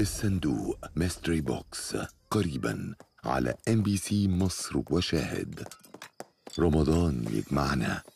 الصندوق ميستري بوكس قريبا على ام بي سي مصر وشاهد رمضان يجمعنا